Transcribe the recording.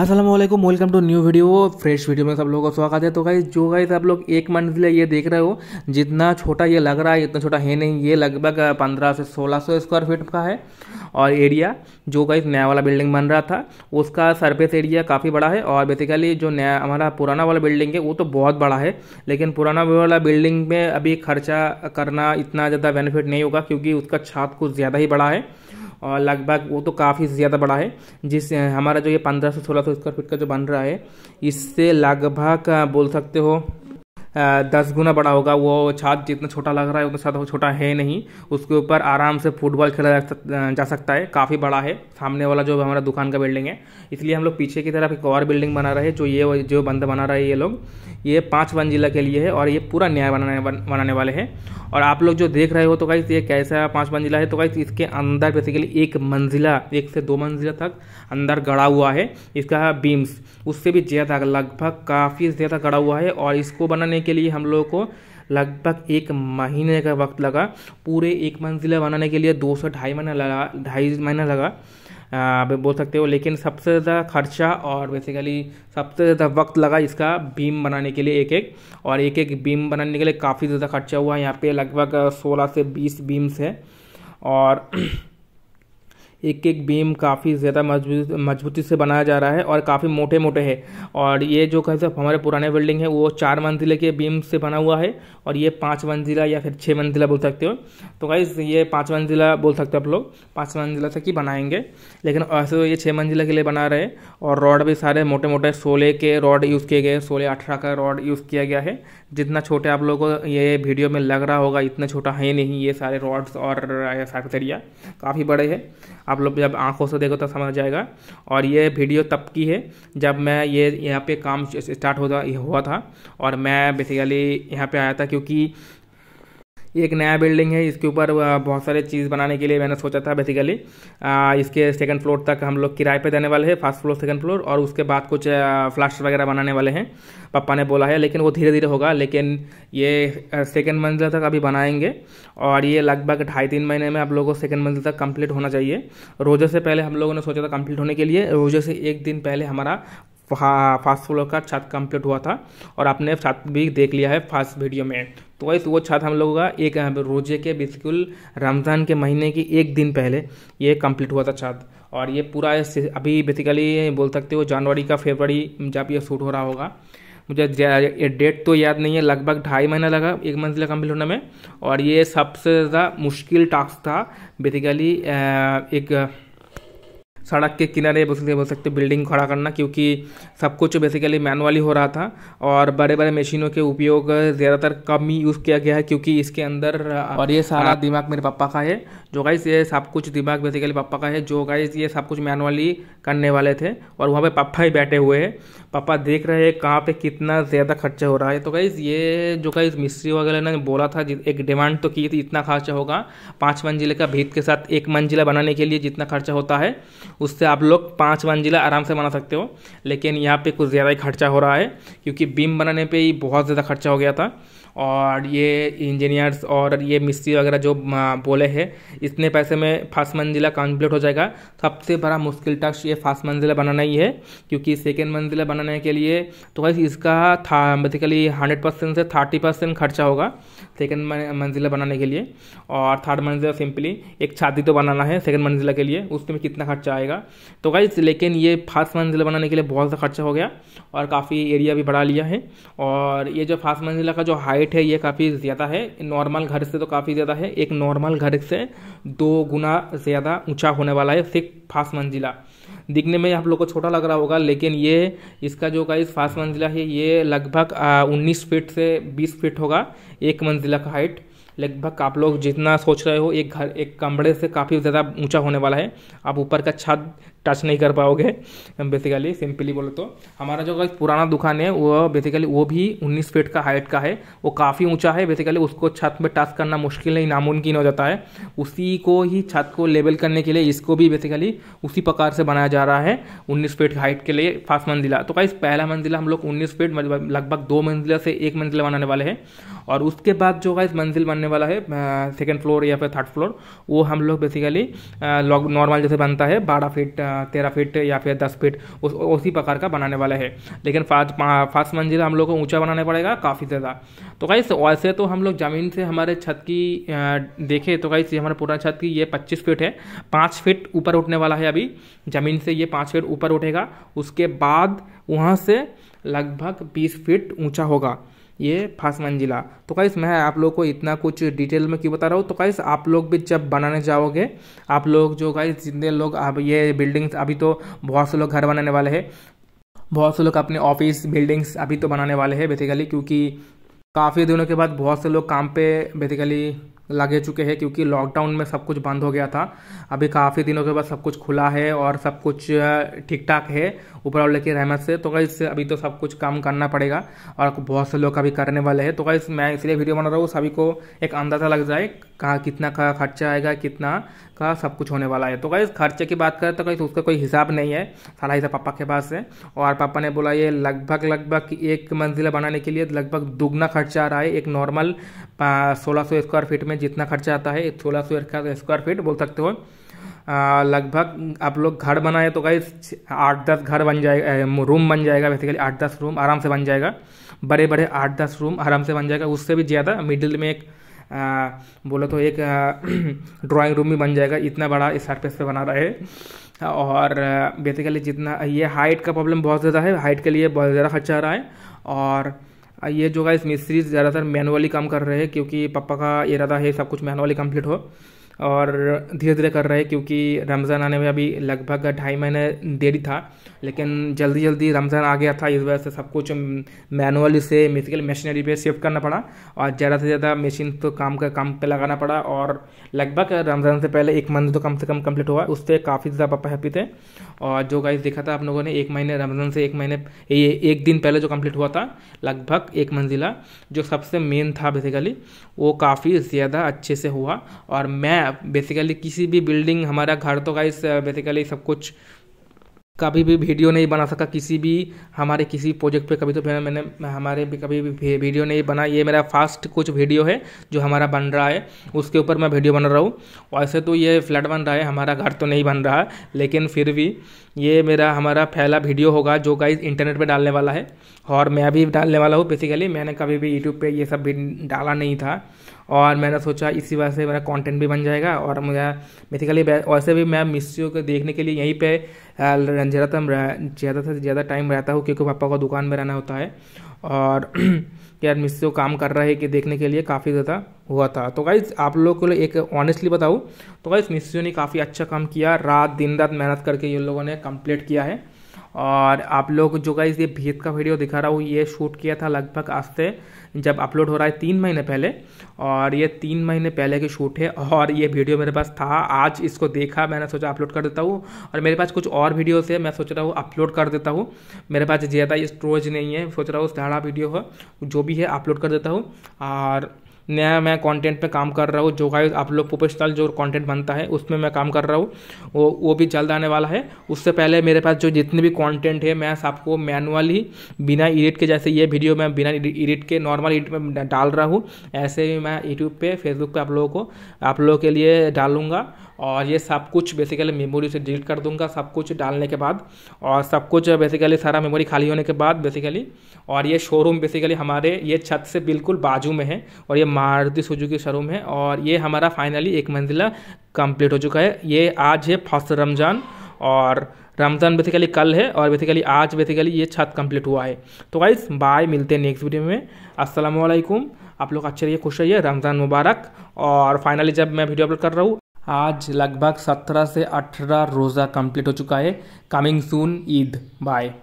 Aslam welcome to new video fresh video में सब लोगों का स्वागत है तो गाइज जो गाइज आप लोग एक मंजिला ये देख रहे हो जितना छोटा ये लग रहा है इतना छोटा है नहीं ये लगभग पंद्रह से सोलह सौ स्क्वायर फीट का है और एरिया जो गाइज नया वाला बिल्डिंग बन रहा था उसका सरफेस एरिया काफ़ी बड़ा है और बेसिकली जो नया हमारा पुराना वाला बिल्डिंग है वो तो बहुत बड़ा है लेकिन पुराना वाला बिल्डिंग में अभी खर्चा करना इतना ज़्यादा बेनिफिट नहीं होगा क्योंकि उसका छाप कुछ ज़्यादा ही बड़ा है और लगभग वो तो काफ़ी ज़्यादा बड़ा है जिस हमारा जो ये पंद्रह सौ सोलह सौ स्क्वायर फीट का जो बन रहा है इससे लगभग बोल सकते हो दस गुना बड़ा होगा वो छात जितना छोटा लग रहा है उतना छात्र छोटा है नहीं उसके ऊपर आराम से फुटबॉल खेला जा सकता है काफ़ी बड़ा है सामने वाला जो हमारा दुकान का बिल्डिंग है इसलिए हम लोग पीछे की तरफ एक और बिल्डिंग बना रहे हैं जो ये जो बंद बना रहे हैं ये लोग ये पाँच मंजिला के लिए है और ये पूरा न्याय बनाने बनाने वाले हैं और आप लोग जो देख रहे हो तो कहीं ये कैसा पाँच मंजिला है तो कहीं इसके अंदर बेसिकली एक मंजिला एक से दो मंजिला तक अंदर गड़ा हुआ है इसका बीम्स उससे भी ज़्यादा लगभग काफ़ी ज़्यादा गड़ा हुआ है और इसको बनाने बनाने के लिए हम लोगों को लगभग एक महीने का वक्त लगा पूरे एक मंजिला बनाने के लिए दो सौ ढाई महीना लगा ढाई महीना लगा आप बोल सकते हो लेकिन सबसे ज़्यादा खर्चा और बेसिकली सबसे ज़्यादा वक्त लगा इसका बीम बनाने के लिए एक एक और एक एक बीम बनाने के लिए काफ़ी ज़्यादा खर्चा हुआ यहाँ पे लगभग सोलह से बीस बीम्स है और एक एक बीम काफ़ी ज़्यादा मजबूत मजबूती से बनाया जा रहा है और काफ़ी मोटे मोटे है और ये जो सब हमारे पुराने बिल्डिंग है वो चार मंजिले के बीम से बना हुआ है और ये पाँच मंजिला या फिर छः मंजिला बोल सकते हो तो गाइज ये पाँच मंजिला बोल सकते हो आप लोग पाँच मंजिला तक ही बनाएंगे लेकिन ऐसे तो ये छः मंजिला के लिए बना रहे और रॉड भी सारे मोटे मोटे सोलह के रॉड यूज़ किए गए सोलह अठारह का रॉड यूज़ किया गया है जितना छोटे आप लोगों को ये वीडियो में लग रहा होगा इतना छोटा है नहीं ये सारे रॉड्स और सारे सरिया काफ़ी बड़े हैं आप लोग जब आंखों से देखो तो समझ जाएगा और ये वीडियो तब की है जब मैं ये यहाँ पे काम स्टार्ट होता हुआ था और मैं बेसिकली यहाँ पे आया था क्योंकि ये एक नया बिल्डिंग है इसके ऊपर बहुत सारे चीज़ बनाने के लिए मैंने सोचा था बेसिकली इसके सेकंड फ्लोर तक हम लोग किराए पे देने वाले हैं फर्स्ट फ्लोर सेकंड फ्लोर और उसके बाद कुछ फ्लैश वगैरह बनाने वाले हैं पापा ने बोला है लेकिन वो धीरे धीरे होगा लेकिन ये सेकेंड मंजिल तक अभी बनाएंगे और ये लगभग ढाई तीन महीने में आप लोगों को सेकेंड मंजिल तक कम्प्लीट होना चाहिए रोजे से पहले हम लोगों ने सोचा था कम्प्लीट होने के लिए रोजे से एक दिन पहले हमारा फास्ट हाँ, फ्लोर हाँ, का छत कंप्लीट हुआ था और आपने छत भी देख लिया है फास्ट वीडियो में तो वैसे तो वो छत हम लोगों का एक रोजे के बिल्कुल रमज़ान के महीने की एक दिन पहले ये कंप्लीट हुआ था छत और ये पूरा अभी बेसिकली बोल सकते हो जनवरी का फेबरी जब ये शूट हो रहा होगा मुझे ये डेट तो याद नहीं है लगभग ढाई महीना लगा एक मंजिला कम्प्लीट होने में और ये सबसे ज़्यादा मुश्किल टास्क था बेसिकली एक सड़क के किनारे बस बोल सकते बिल्डिंग खड़ा करना क्योंकि सब कुछ बेसिकली मैनुअली हो रहा था और बड़े बड़े मशीनों के उपयोग ज़्यादातर कम ही यूज़ किया गया है क्योंकि इसके अंदर और ये सारा दिमाग मेरे पापा का है जो गाइस ये सब कुछ दिमाग बेसिकली पापा का है जो गाइस ये सब कुछ मैनुअली करने वाले थे और वहाँ पर पापा ही बैठे हुए हैं पापा देख रहे हैं कहाँ पे कितना ज़्यादा खर्चा हो रहा है तो गाइज़ ये जो गाइज़ मिस्त्री वगैरह ने बोला था एक डिमांड तो की थी इतना खर्चा होगा पाँच मंजिले का भीत के साथ एक मंजिला बनाने के लिए जितना खर्चा होता है उससे आप लोग पाँच मंजिला आराम से बना सकते हो लेकिन यहाँ पर कुछ ज़्यादा ही खर्चा हो रहा है क्योंकि बीम बनाने पर ही बहुत ज़्यादा खर्चा हो गया था और ये इंजीनियर्स और ये मिस्त्री वगैरह जो बोले हैं इतने पैसे में फास्ट मंजिला कंप्लीट हो जाएगा सबसे बड़ा मुश्किल टास्क ये फास्ट मंजिला बनाना ही है क्योंकि सेकेंड मंजिला बनाने के लिए तो वैसे इसका था बेसिकली हंड्रेड परसेंट से थर्टी परसेंट खर्चा होगा सेकेंड मंजिला बनाने के लिए और थर्ड मंजिला सिंपली एक छाती तो बनाना है सेकेंड मंजिला के लिए उसमें कितना खर्चा आएगा तो वैस लेकिन ये फास्ट मंजिला बनाने के लिए बहुत सा खर्चा हो गया और काफ़ी एरिया भी बढ़ा लिया है और ये जो फास्ट मंजिला का जो हाई हाइट है ये काफ़ी ज़्यादा है नॉर्मल घर से तो काफ़ी ज़्यादा है एक नॉर्मल घर से दो गुना ज़्यादा ऊंचा होने वाला है सिर्फ फास्ट मंजिला दिखने में आप लोगों को छोटा लग रहा होगा लेकिन ये इसका जो गाइस फास्ट मंजिला है ये लगभग उन्नीस फीट से बीस फीट होगा एक मंजिला का हाइट लगभग आप लोग जितना सोच रहे हो एक घर एक कमरे से काफ़ी ज़्यादा ऊंचा होने वाला है आप ऊपर का छत टच नहीं कर पाओगे बेसिकली सिंपली बोलो तो हमारा जो पुराना दुकान है वो बेसिकली वो भी 19 फीट का हाइट का है वो काफ़ी ऊंचा है बेसिकली उसको छत में टच करना मुश्किल नहीं नामुमकिन हो जाता है उसी को ही छत को लेवल करने के लिए इसको भी बेसिकली उसी प्रकार से बनाया जा रहा है उन्नीस फीट हाइट के लिए फास्ट मंजिला तो कहीं पहला मंजिला हम लोग उन्नीस फीट मतलब लगभग दो मंजिला से एक मंजिला बनाने वाले हैं और उसके बाद जो गाइस मंजिल बनने वाला है सेकेंड फ्लोर या फिर थर्ड फ्लोर वो हम लोग बेसिकली नॉर्मल जैसे बनता है बारह फीट तेरह फीट या फिर दस फीट उस उसी प्रकार का बनाने वाला है लेकिन पाँच फास्ट मंजिल हम लोग को ऊँचा बनाना पड़ेगा काफ़ी ज़्यादा तो कहीं वैसे तो हम लोग ज़मीन से हमारे छत की देखें तो कहीं हमारे पूरा छत की ये पच्चीस फीट है पाँच फीट ऊपर उठने वाला है अभी ज़मीन से ये पाँच फीट ऊपर उठेगा उसके बाद वहाँ से लगभग बीस फीट ऊँचा होगा ये फास मंजिला तो गाइस मैं आप लोग को इतना कुछ डिटेल में क्यों बता रहा हूँ तो गाइस आप लोग भी जब बनाने जाओगे आप लोग जो गाइस जितने लोग अब ये बिल्डिंग्स अभी तो बहुत से लोग घर बनाने वाले हैं बहुत से लोग अपने ऑफिस बिल्डिंग्स अभी तो बनाने वाले हैं बेसिकली क्योंकि काफ़ी दिनों के बाद बहुत से लोग काम पे बेसिकली लगे चुके हैं क्योंकि लॉकडाउन में सब कुछ बंद हो गया था अभी काफ़ी दिनों के बाद सब कुछ खुला है और सब कुछ ठीक ठाक है ऊपर वाले की रहमत से तो गाइस अभी तो सब कुछ काम करना पड़ेगा और बहुत से लोग अभी करने वाले हैं तो गाइस मैं इसलिए वीडियो बना रहा हूँ सभी को एक अंदाज़ा लग जाए कहाँ कितना खर्चा आएगा कितना का सब कुछ होने वाला है तो गई खर्चे की बात करें तो गाइज उसका कोई हिसाब नहीं है सारा हिसाब पापा के पास है और पापा ने बोला ये लगभग लगभग एक मंजिला बनाने के लिए लगभग दुगना खर्चा आ रहा है एक नॉर्मल सोलह सौ स्क्वायर फीट में जितना खर्चा आता है सोलह सौ स्क्वायर फीट बोल सकते हो लगभग आप लोग घर बनाए तो गाइज आठ दस घर बन जाएगा रूम बन जाएगा बेसिकली आठ दस रूम आराम से बन जाएगा बड़े बड़े आठ दस रूम आराम से बन जाएगा उससे भी ज़्यादा मिडिल में एक बोलो तो एक ड्राइंग रूम भी बन जाएगा इतना बड़ा इस सरफेस पे बना रहा है और बेसिकली जितना ये हाइट का प्रॉब्लम बहुत ज़्यादा है हाइट के लिए बहुत ज़्यादा खर्चा आ रहा है और ये जो है इस मिस्त्री ज़्यादातर मैनुअली काम कर रहे हैं क्योंकि पापा का इरादा है सब कुछ मैनुअली कम्प्लीट हो और धीरे धीरे कर रहे हैं क्योंकि रमज़ान आने में अभी लगभग ढाई महीने देरी था लेकिन जल्दी जल्दी रमज़ान आ गया था इस वजह से सब कुछ मैनुअली से मिथिकल मशीनरी पे शिफ्ट करना पड़ा और ज़्यादा से ज़्यादा मशीन तो काम का काम पे लगाना पड़ा और लगभग रमज़ान से पहले एक महीने तो कम से कम कंप्लीट हुआ उससे काफ़ी ज़्यादा पापा हैप्पी थे और जो गाइस देखा था आप लोगों ने एक महीने रमज़ान से एक महीने ये एक दिन पहले जो कम्प्लीट हुआ था लगभग एक मंजिला जो सबसे मेन था बेसिकली वो काफ़ी ज़्यादा अच्छे से हुआ और मैं बेसिकली किसी भी बिल्डिंग हमारा घर तो गाइस बेसिकली सब कुछ कभी भी वीडियो नहीं बना सका किसी भी हमारे किसी प्रोजेक्ट पे कभी तो मैंने हमारे भी कभी भी वीडियो नहीं बना ये मेरा फास्ट कुछ वीडियो है जो हमारा बन रहा है उसके ऊपर मैं वीडियो बना रहा हूँ वैसे तो ये फ्लैट बन रहा है हमारा घर तो नहीं बन रहा लेकिन फिर भी ये मेरा हमारा पहला वीडियो होगा जो का इंटरनेट पर डालने वाला है और मैं भी डालने वाला हूँ बेसिकली मैंने कभी भी यूट्यूब पर ये सब भी डाला नहीं था और मैंने सोचा इसी वजह से मेरा कंटेंट भी बन जाएगा और मुझे बेसिकली वैसे भी मैं मिस्ट्री को देखने के लिए यहीं पे था ज़्यादा से ज़्यादा टाइम रहता हूँ क्योंकि पापा को दुकान में रहना होता है और यार मिस्सी को काम कर रहा है कि देखने के लिए काफ़ी ज़्यादा हुआ था तो गाइज आप लोगों को लिए एक ऑनेस्टली बताऊँ तो गाइज मिस्सी ने काफ़ी अच्छा काम किया रात दिन रात मेहनत करके ये लोगों ने कंप्लीट किया है और आप लोग जो गाइज ये भीत का वीडियो दिखा रहा हूँ ये शूट किया था लगभग आज से जब अपलोड हो रहा है तीन महीने पहले और ये तीन महीने पहले की शूट है और ये वीडियो मेरे पास था आज इसको देखा मैंने सोचा अपलोड कर देता हूँ और मेरे पास कुछ और वीडियोस है मैं सोच रहा हूँ अपलोड कर देता हूँ मेरे पास ज़्यादा स्टोरेज नहीं है सोच रहा हूँ सारा वीडियो है जो भी है अपलोड कर देता हूँ और नया मैं कंटेंट पे काम कर रहा हूँ जो गाइस आप लोग प्रोफेशनल जो कंटेंट बनता है उसमें मैं काम कर रहा हूँ वो वो भी जल्द आने वाला है उससे पहले मेरे पास जो जितने भी कंटेंट है मैं आपको मैनुअली बिना एडिट के जैसे ये वीडियो मैं बिना एडिट के नॉर्मल एडिट में डाल रहा हूँ ऐसे ही मैं यूट्यूब पर फेसबुक पर आप लोगों को आप लोगों के लिए डालूंगा और ये सब कुछ बेसिकली मेमोरी से डिलीट कर दूंगा सब कुछ डालने के बाद और सब कुछ बेसिकली सारा मेमोरी खाली होने के बाद बेसिकली और ये शोरूम बेसिकली हमारे ये छत से बिल्कुल बाजू में है और ये मारुति सुजुकी शोरूम है और ये हमारा फाइनली एक मंजिला कंप्लीट हो चुका है ये आज है फर्स्ट रमज़ान और रमज़ान बेसिकली कल है और बेसिकली आज बेसिकली ये छत कंप्लीट हुआ है तो वाइज़ बाय मिलते हैं नेक्स्ट वीडियो में असलम आप लोग अच्छे रहिए खुश रहिए रमज़ान मुबारक और फाइनली जब मैं वीडियो अपलोड कर रहा हूँ आज लगभग सत्रह से अठारह रोज़ा कंप्लीट हो चुका है कमिंग सून ईद बाय